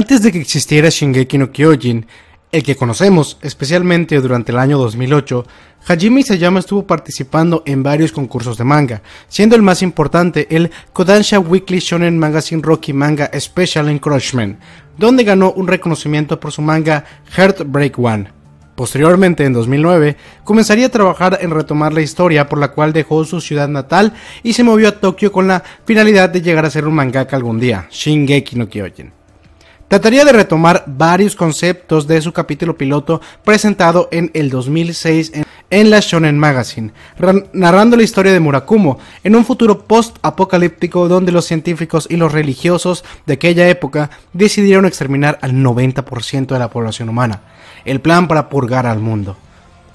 Antes de que existiera Shingeki no Kyojin, el que conocemos, especialmente durante el año 2008, Hajime Isayama estuvo participando en varios concursos de manga, siendo el más importante el Kodansha Weekly Shonen Magazine Rocky Manga Special Encroachment, donde ganó un reconocimiento por su manga Heartbreak One. Posteriormente, en 2009, comenzaría a trabajar en retomar la historia por la cual dejó su ciudad natal y se movió a Tokio con la finalidad de llegar a ser un mangaka algún día, Shingeki no Kyojin trataría de retomar varios conceptos de su capítulo piloto presentado en el 2006 en, la Shonen Magazine, narrando la historia de Murakumo en un futuro post-apocalíptico donde los científicos y los religiosos de aquella época decidieron exterminar al 90% de la población humana, el plan para purgar al mundo.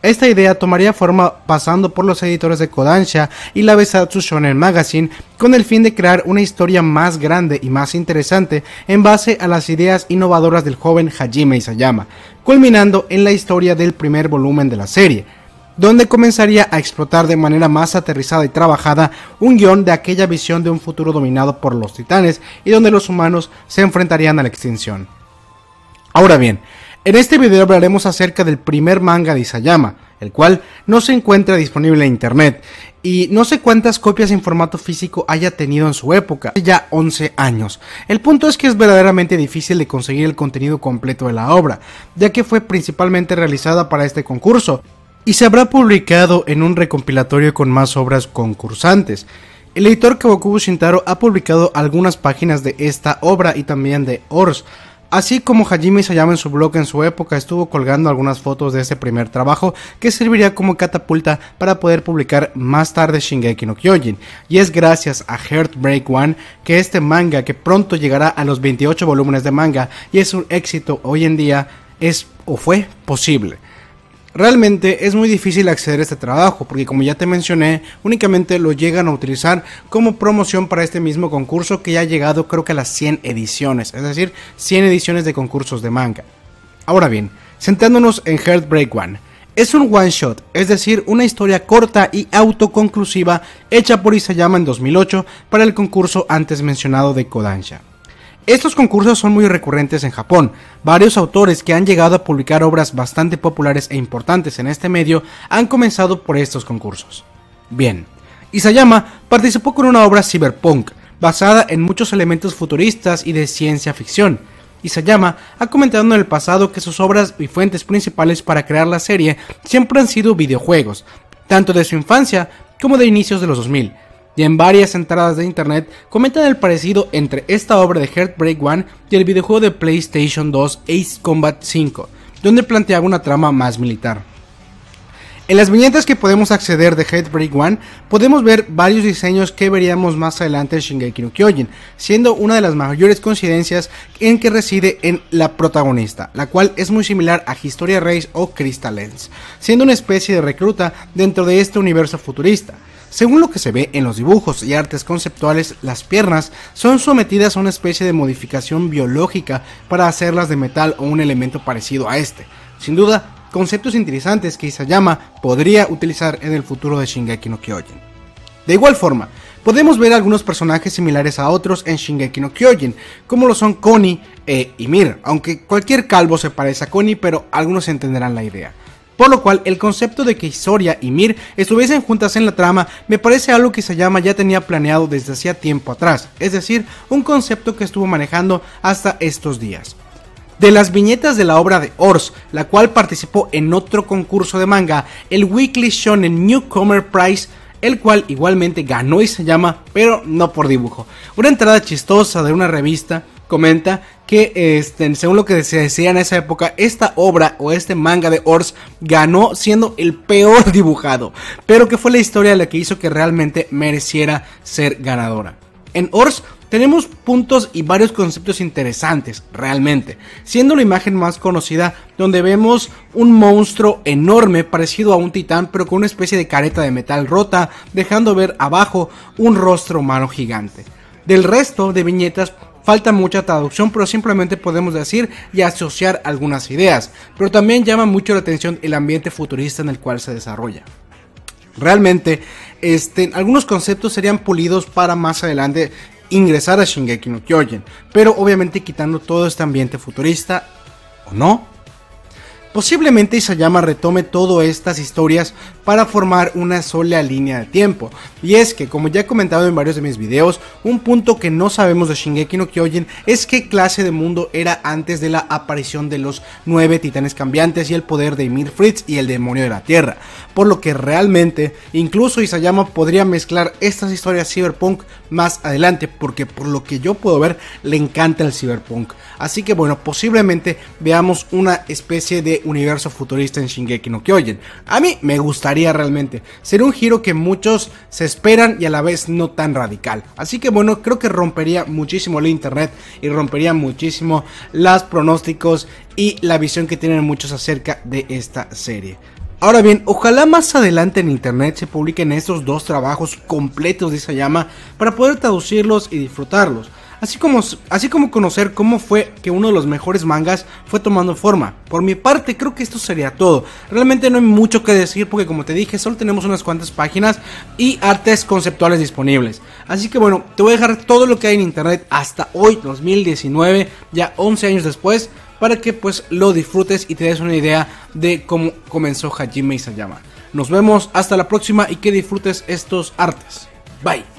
Esta idea tomaría forma pasando por los editores de Kodansha y la Besatsu Shonen Magazine con el fin de crear una historia más grande y más interesante en base a las ideas innovadoras del joven Hajime Isayama, culminando en la historia del primer volumen de la serie donde comenzaría a explotar de manera más aterrizada y trabajada un guión de aquella visión de un futuro dominado por los titanes y donde los humanos se enfrentarían a la extinción. Ahora bien, en este video hablaremos acerca del primer manga de Isayama, el cual no se encuentra disponible en internet, y no sé cuántas copias en formato físico haya tenido en su época, ya 11 años. El punto es que es verdaderamente difícil de conseguir el contenido completo de la obra, ya que fue principalmente realizada para este concurso, y se habrá publicado en un recompilatorio con más obras concursantes. El editor Kawakubo Shintaro ha publicado algunas páginas de esta obra y también de Ors, Así como Hajime Sayama en su blog en su época estuvo colgando algunas fotos de ese primer trabajo que serviría como catapulta para poder publicar más tarde Shingeki no Kyojin. Y es gracias a Heartbreak One que este manga que pronto llegará a los 28 volúmenes de manga y es un éxito hoy en día es o fue posible. Realmente es muy difícil acceder a este trabajo porque como ya te mencioné, únicamente lo llegan a utilizar como promoción para este mismo concurso que ya ha llegado creo que a las 100 ediciones, es decir, 100 ediciones de concursos de manga. Ahora bien, sentándonos en Heartbreak One, es un one shot, es decir, una historia corta y autoconclusiva hecha por Isayama en 2008 para el concurso antes mencionado de Kodansha. Estos concursos son muy recurrentes en Japón. Varios autores que han llegado a publicar obras bastante populares e importantes en este medio han comenzado por estos concursos. Bien, Isayama participó con una obra cyberpunk, basada en muchos elementos futuristas y de ciencia ficción. Isayama ha comentado en el pasado que sus obras y fuentes principales para crear la serie siempre han sido videojuegos, tanto de su infancia como de inicios de los 2000, y en varias entradas de internet comentan el parecido entre esta obra de Heartbreak One y el videojuego de PlayStation 2 Ace Combat 5, donde planteaba una trama más militar. En las viñetas que podemos acceder de Headbreak One, podemos ver varios diseños que veríamos más adelante en Shingeki no Kyojin, siendo una de las mayores coincidencias en que reside en la protagonista, la cual es muy similar a Historia Race o Crystal Lens, siendo una especie de recruta dentro de este universo futurista. Según lo que se ve en los dibujos y artes conceptuales, las piernas son sometidas a una especie de modificación biológica para hacerlas de metal o un elemento parecido a este. Sin duda, conceptos interesantes que Isayama podría utilizar en el futuro de Shingeki no Kyojin. De igual forma, podemos ver algunos personajes similares a otros en Shingeki no Kyojin, como lo son Connie e Ymir, aunque cualquier calvo se parece a Connie, pero algunos entenderán la idea. Por lo cual, el concepto de que Isoria y Mir estuviesen juntas en la trama me parece algo que Isayama ya tenía planeado desde hacía tiempo atrás, es decir, un concepto que estuvo manejando hasta estos días. De las viñetas de la obra de Ors, la cual participó en otro concurso de manga, el Weekly Shonen Newcomer Prize, el cual igualmente ganó y se llama, pero no por dibujo. Una entrada chistosa de una revista comenta que este, según lo que se decía en esa época, esta obra o este manga de Ors ganó siendo el peor dibujado, pero que fue la historia la que hizo que realmente mereciera ser ganadora. En Ors tenemos puntos y varios conceptos interesantes, realmente, siendo la imagen más conocida donde vemos un monstruo enorme parecido a un titán pero con una especie de careta de metal rota, dejando ver abajo un rostro humano gigante. Del resto de viñetas falta mucha traducción, pero simplemente podemos decir y asociar algunas ideas, pero también llama mucho la atención el ambiente futurista en el cual se desarrolla. Realmente, este, algunos conceptos serían pulidos para más adelante ingresar a Shingeki no Kyojin, pero obviamente quitando todo este ambiente futurista, ¿o no? Posiblemente Isayama retome todas estas historias para formar una sola línea de tiempo. Y es que, como ya he comentado en varios de mis videos, un punto que no sabemos de Shingeki no Kyojin es qué clase de mundo era antes de la aparición de los nueve titanes cambiantes y el poder de Emir Fritz y el demonio de la tierra. Por lo que realmente, incluso Isayama podría mezclar estas historias cyberpunk más adelante, porque por lo que yo puedo ver, le encanta el cyberpunk. Así que bueno, posiblemente veamos una especie de universo futurista en Shingeki no Kyojin. A mí me gustaría realmente. Sería un giro que muchos se esperan y a la vez no tan radical. Así que bueno, creo que rompería muchísimo el internet y rompería muchísimo los pronósticos y la visión que tienen muchos acerca de esta serie. Ahora bien, ojalá más adelante en internet se publiquen estos dos trabajos completos de esa llama para poder traducirlos y disfrutarlos así como, así como conocer cómo fue que uno de los mejores mangas fue tomando forma. Por mi parte, creo que esto sería todo. Realmente no hay mucho que decir porque como te dije, solo tenemos unas cuantas páginas y artes conceptuales disponibles. Así que bueno, te voy a dejar todo lo que hay en internet hasta hoy, 2019, ya 11 años después, para que pues lo disfrutes y te des una idea de cómo comenzó Hajime Isayama. Nos vemos hasta la próxima y que disfrutes estos artes. Bye.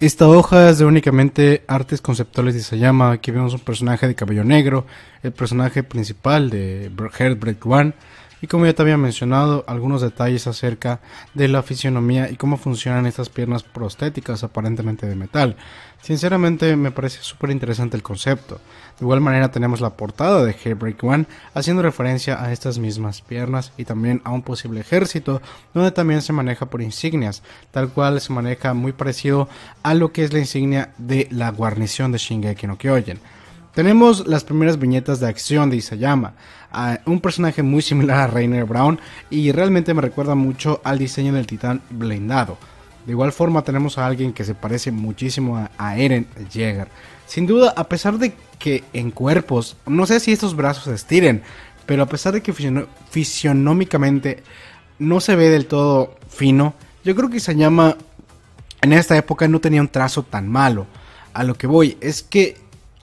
Esta hoja es de únicamente artes conceptuales de Sayama. Aquí vemos un personaje de cabello negro, el personaje principal de Herbert One y como ya te había mencionado, algunos detalles acerca de la fisionomía y cómo funcionan estas piernas prostéticas aparentemente de metal. Sinceramente me parece súper interesante el concepto. De igual manera tenemos la portada de Hellbreak One haciendo referencia a estas mismas piernas y también a un posible ejército donde también se maneja por insignias, tal cual se maneja muy parecido a lo que es la insignia de la guarnición de Shingeki no Kyojin. Tenemos las primeras viñetas de acción de Isayama, un personaje muy similar a Rainer Brown y realmente me recuerda mucho al diseño del titán blindado. De igual forma tenemos a alguien que se parece muchísimo a, Eren Jaeger. Sin duda, a pesar de que en cuerpos, no sé si estos brazos se estiren, pero a pesar de que fisionómicamente no se ve del todo fino, yo creo que Isayama en esta época no tenía un trazo tan malo. A lo que voy es que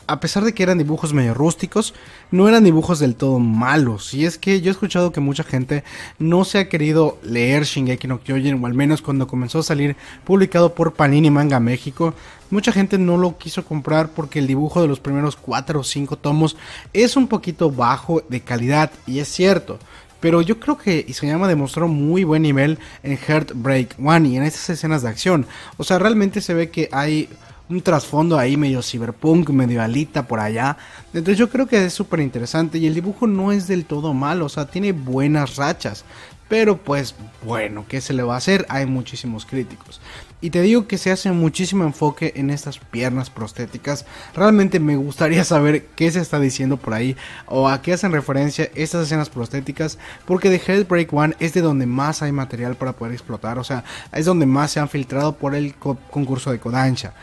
a pesar de que eran dibujos medio rústicos, no eran dibujos del todo malos. Y es que yo he escuchado que mucha gente no se ha querido leer Shingeki no Kyojin, o al menos cuando comenzó a salir publicado por Panini Manga México, mucha gente no lo quiso comprar porque el dibujo de los primeros 4 o 5 tomos es un poquito bajo de calidad, y es cierto. Pero yo creo que Isayama demostró muy buen nivel en Heartbreak One y en esas escenas de acción. O sea, realmente se ve que hay un trasfondo ahí medio cyberpunk, medio alita por allá. Entonces yo creo que es súper interesante y el dibujo no es del todo malo, o sea, tiene buenas rachas. Pero pues bueno, ¿qué se le va a hacer? Hay muchísimos críticos. Y te digo que se hace muchísimo enfoque en estas piernas prostéticas. Realmente me gustaría saber qué se está diciendo por ahí o a qué hacen referencia estas escenas prostéticas. Porque The Break One es de donde más hay material para poder explotar. O sea, es donde más se han filtrado por el concurso de Kodansha.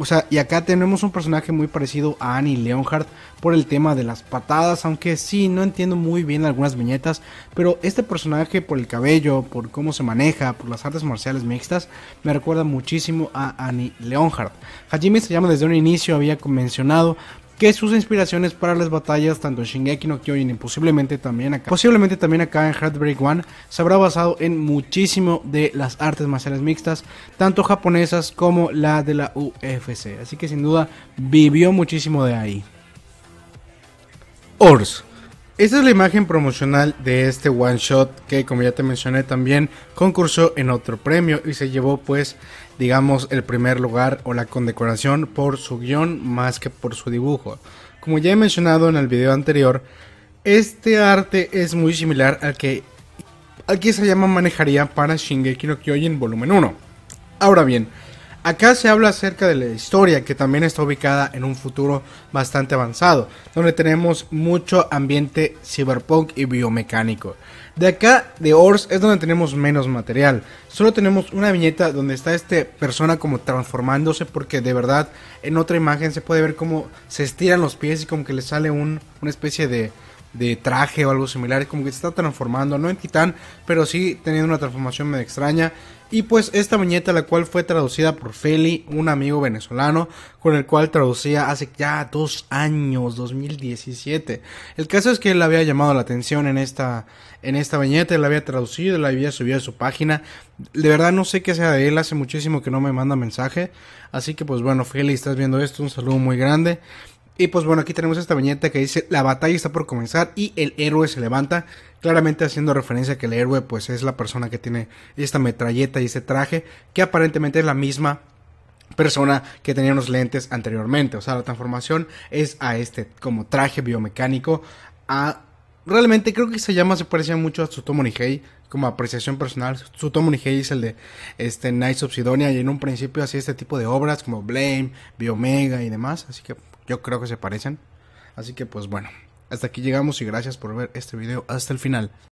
O sea, y acá tenemos un personaje muy parecido a Annie Leonhardt por el tema de las patadas, aunque sí, no entiendo muy bien algunas viñetas, pero este personaje por el cabello, por cómo se maneja, por las artes marciales mixtas, me recuerda muchísimo a Annie Leonhardt. Hajime se llama desde un inicio, había mencionado que sus inspiraciones para las batallas tanto en Shingeki no Kyojin y posiblemente también acá, posiblemente también acá en Heartbreak One se habrá basado en muchísimo de las artes marciales mixtas, tanto japonesas como la de la UFC. Así que sin duda vivió muchísimo de ahí. Ors esta es la imagen promocional de este one shot que como ya te mencioné también concursó en otro premio y se llevó pues digamos el primer lugar o la condecoración por su guión más que por su dibujo. Como ya he mencionado en el video anterior, este arte es muy similar al que aquí se llama manejaría para Shingeki no Kyojin volumen 1. Ahora bien, Acá se habla acerca de la historia que también está ubicada en un futuro bastante avanzado, donde tenemos mucho ambiente cyberpunk y biomecánico. De acá, de Ors, es donde tenemos menos material. Solo tenemos una viñeta donde está este persona como transformándose porque de verdad en otra imagen se puede ver cómo se estiran los pies y como que le sale una especie de, de traje o algo similar. como que se está transformando, no en titán, pero sí teniendo una transformación medio extraña. Y pues esta viñeta, la cual fue traducida por Feli, un amigo venezolano, con el cual traducía hace ya dos años, 2017. El caso es que él había llamado la atención en esta, en esta viñeta, la había traducido, la había subido a su página. De verdad no sé qué sea de él, hace muchísimo que no me manda mensaje. Así que pues bueno, Feli, estás viendo esto, un saludo muy grande. Y pues bueno, aquí tenemos esta viñeta que dice la batalla está por comenzar y el héroe se levanta, claramente haciendo referencia a que el héroe pues es la persona que tiene esta metralleta y este traje, que aparentemente es la misma persona que tenía unos lentes anteriormente, o sea, la transformación es a este como traje biomecánico a realmente creo que se llama se parecía mucho a Tsutomu Nihei como apreciación personal. Tsutomu Nihei es el de este Night of Sidonia y en un principio hacía este tipo de obras como Blame, Biomega y demás, así que yo creo que se parecen. Así que pues bueno, hasta aquí llegamos y gracias por ver este video hasta el final.